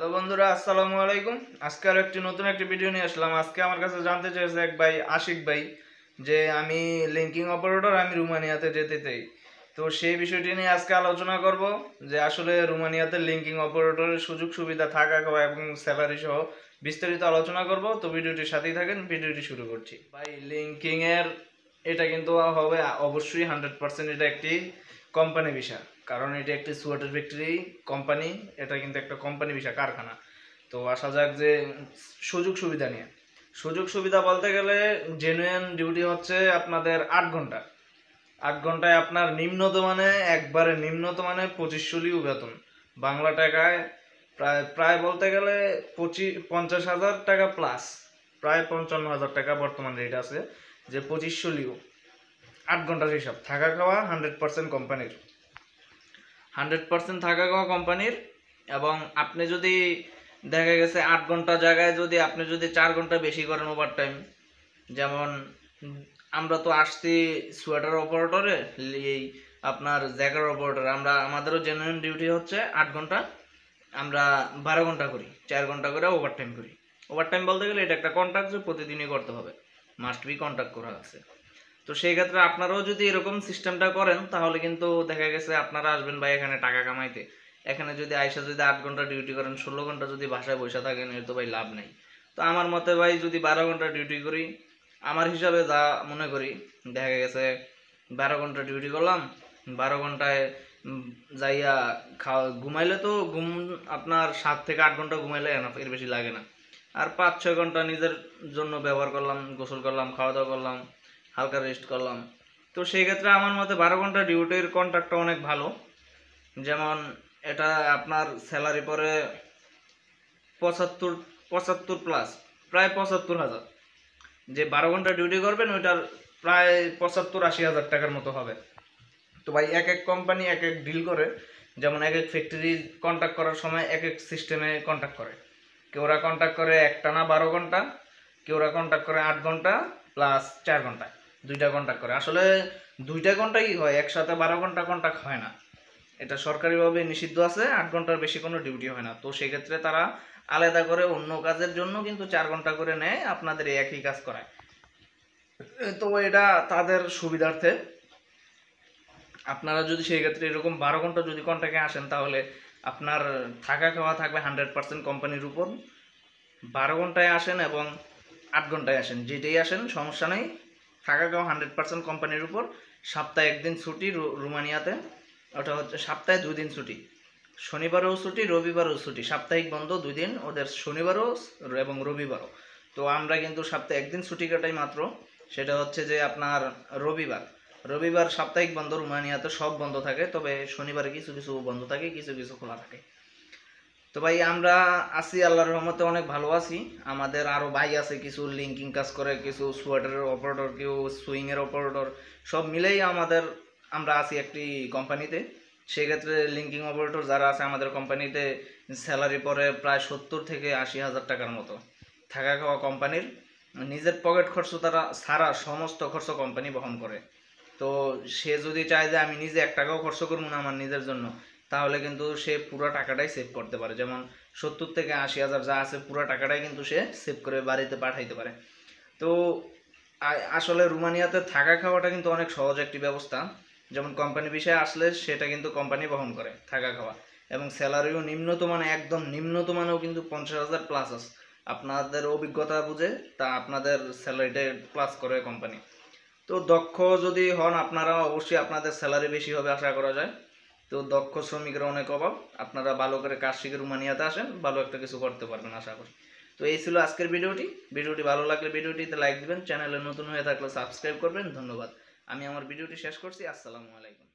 hello বন্ধুরা আসসালামু আলাইকুম আজকে আর একটি নতুন একটি ভিডিও নিয়ে আসলাম আজকে আমার কাছে জানতে চেয়েছে এক ভাই আশিক ভাই যে আমি লিঙ্কিং অপারেটর আমি রুমানিয়াতে যেতে চাই তো সেই বিষয়টি নিয়ে আজকে আলোচনা করব যে আসলে রুমানিয়াতে লিঙ্কিং অপারেটরের সুযোগ সুবিধা থাকা খাওয়া এবং স্যালারি সহ বিস্তারিত আলোচনা করব তো ভিডিওটির সাথেই থাকেন ভিডিওটি শুরু করছি ভাই লিঙ্কিংয়ের এটা কিন্তু হবে অবশ্যই হান্ড্রেড পার্সেন্ট এটা একটি কোম্পানি ভিসা কারণ এটা একটি সোয়েটার ফ্যাক্টরি কোম্পানি এটা কিন্তু একটা কোম্পানি ভিসা কারখানা তো আসা যাক যে সুযোগ সুবিধা নিয়ে সুযোগ সুবিধা বলতে গেলে জেনুয়েন ডিউটি হচ্ছে আপনাদের আট ঘন্টা আট ঘন্টায় আপনার নিম্নত মানে একবারে নিম্নত মানে পঁচিশশোলিও বেতন বাংলা টাকায় প্রায় প্রায় বলতে গেলে পঁচিশ পঞ্চাশ হাজার টাকা প্লাস প্রায় পঞ্চান্ন হাজার টাকা বর্তমান রেট আছে যে পঁচিশশো লিও আট ঘন্টার হিসাব থাকা খাওয়া হান্ড্রেড পার্সেন্ট কোম্পানির হান্ড্রেড পার্সেন্ট থাকা খাওয়া কোম্পানির এবং আপনি যদি দেখা গেছে আট ঘন্টা জায়গায় যদি আপনি যদি চার ঘন্টা বেশি করেন ওভার টাইম যেমন আমরা তো আসছি সোয়েটার অপারেটরে এই আপনার জ্যাকের অপারেটর আমরা আমাদেরও জেনুইন ডিউটি হচ্ছে আট ঘন্টা আমরা বারো ঘন্টা করি চার ঘন্টা করে ওভার টাইম করি ওভার টাইম বলতে গেলে এটা একটা কন্ট্রাক্ট যে প্রতিদিনই করতে হবে মাস্ট বি কন্ট্যাক্ট করা আছে তো সেই ক্ষেত্রে আপনারাও যদি এরকম সিস্টেমটা করেন তাহলে কিন্তু দেখা গেছে আপনারা আসবেন ভাই এখানে টাকা কামাইতে এখানে যদি আইসা যদি আট ঘন্টা ডিউটি করেন ষোলো ঘন্টা যদি বাসায় বসে থাকেন এর তো ভাই লাভ নেই তো আমার মতে ভাই যদি বারো ঘন্টা ডিউটি করি আমার হিসাবে যা মনে করি দেখা গেছে বারো ঘন্টা ডিউটি করলাম বারো ঘন্টায় যাইয়া খাওয়া ঘুমাইলে তো ঘুম আপনার সাত থেকে আট ঘন্টা ঘুমাইলে এর বেশি লাগে না আর পাঁচ ছয় ঘন্টা নিজের জন্য ব্যবহার করলাম গোসল করলাম খাওয়া দাওয়া করলাম হালকা রেস্ট করলাম তো সেই ক্ষেত্রে আমার মতে বারো ঘন্টা ডিউটির কন্ট্রাক্টটা অনেক ভালো যেমন এটা আপনার স্যালারি পরে পঁচাত্তর পঁচাত্তর প্লাস প্রায় পঁচাত্তর হাজার যে বারো ঘন্টা ডিউটি করবেন ওইটার প্রায় পঁচাত্তর আশি হাজার টাকার মতো হবে তো ভাই এক এক কোম্পানি এক এক ডিল করে যেমন এক এক ফ্যাক্টরি কন্ট্যাক্ট করার সময় এক এক সিস্টেমে কন্ট্যাক্ট করে কেউরা কন্ট্যাক্ট করে একটা না বারো ঘন্টা কেউরা কন্ট্যাক্ট করে আট ঘন্টা প্লাস চার ঘন্টা দুইটা কন্ট্যাক্ট করে আসলে দুইটা ঘন্টা কি হয় একসাথে বারো ঘন্টা কন্ট্যাক্ট হয় না এটা সরকারিভাবে নিষিদ্ধ আছে আট ঘন্টার বেশি কোনো ডিউটি হয় না তো সেক্ষেত্রে তারা আলাদা করে অন্য কাজের জন্য কিন্তু চার ঘন্টা করে নেয় আপনাদের একই কাজ করায় তো এটা তাদের সুবিধার্থে আপনারা যদি সেই ক্ষেত্রে এরকম বারো ঘন্টা যদি কন্ট্যাক্টে আসেন তাহলে আপনার থাকা খাওয়া থাকবে হান্ড্রেড পার্সেন্ট কোম্পানির উপর বারো ঘন্টায় আসেন এবং আট ঘন্টায় আসেন যেটাই আসেন সমস্যা নেই থাকা খাওয়া হান্ড্রেড পার্সেন্ট কোম্পানির উপর সপ্তাহে একদিন ছুটি রোমানিয়াতে ওটা হচ্ছে সপ্তাহে দুই দিন ছুটি শনিবারও ছুটি রবিবারও ছুটি সাপ্তাহিক বন্ধ দুই দিন ওদের শনিবারও এবং রবিবারও তো আমরা কিন্তু সপ্তাহে একদিন ছুটি কাটাই মাত্র সেটা হচ্ছে যে আপনার রবিবার রবিবার সাপ্তাহিক বন্ধ রোমানিয়াতে সব বন্ধ থাকে তবে শনিবারে কিছু কিছু বন্ধ থাকে কিছু কিছু খোলা থাকে তো ভাই আমরা আছি আল্লাহর রহমতে অনেক ভালো আছি আমাদের আরও ভাই আছে কিছু লিঙ্কিং কাজ করে কিছু সোয়েটারের অপারেটর কেউ সুইংয়ের অপারেটর সব মিলেই আমাদের আমরা আছি একটি কোম্পানিতে সেক্ষেত্রে লিঙ্কিং অপারেটর যারা আছে আমাদের কোম্পানিতে স্যালারি পরে প্রায় সত্তর থেকে আশি হাজার টাকার মতো থাকা খাওয়া কোম্পানির নিজের পকেট খরচ তারা সারা সমস্ত খরচ কোম্পানি বহন করে তো সে যদি চায় যে আমি নিজে এক টাকাও খরচ করবো না আমার নিজের জন্য তাহলে কিন্তু সে পুরো টাকাটাই সেভ করতে পারে যেমন সত্তর থেকে আশি হাজার যা আছে পুরো টাকাটাই কিন্তু সে সেভ করে বাড়িতে পাঠাইতে পারে তো আসলে রুমানিয়াতে থাকা খাওয়াটা কিন্তু অনেক সহজ একটি ব্যবস্থা যেমন কোম্পানি বিষয়ে আসলে সেটা কিন্তু কোম্পানি বহন করে থাকা খাওয়া এবং স্যালারিও নিম্নতমানে একদম নিম্নতমানেও কিন্তু পঞ্চাশ হাজার প্লাস আছে আপনাদের অভিজ্ঞতা বুঝে তা আপনাদের স্যালারিটা প্লাস করে কোম্পানি তো দক্ষ যদি হন আপনারা অবশ্যই আপনাদের স্যালারি বেশি হবে আশা করা যায় তো দক্ষ শ্রমিকের অনেক অভাব আপনারা ভালো করে কাজ শিখে রুমানিয়াতে আসেন ভালো একটা কিছু করতে পারবেন আশা করি তো এই ছিল আজকের ভিডিওটি ভিডিওটি ভালো লাগলে ভিডিওটিতে লাইক দিবেন চ্যানেলে নতুন হয়ে থাকলে সাবস্ক্রাইব করবেন ধন্যবাদ আমি আমার ভিডিওটি শেষ করছি আসসালামু আলাইকুম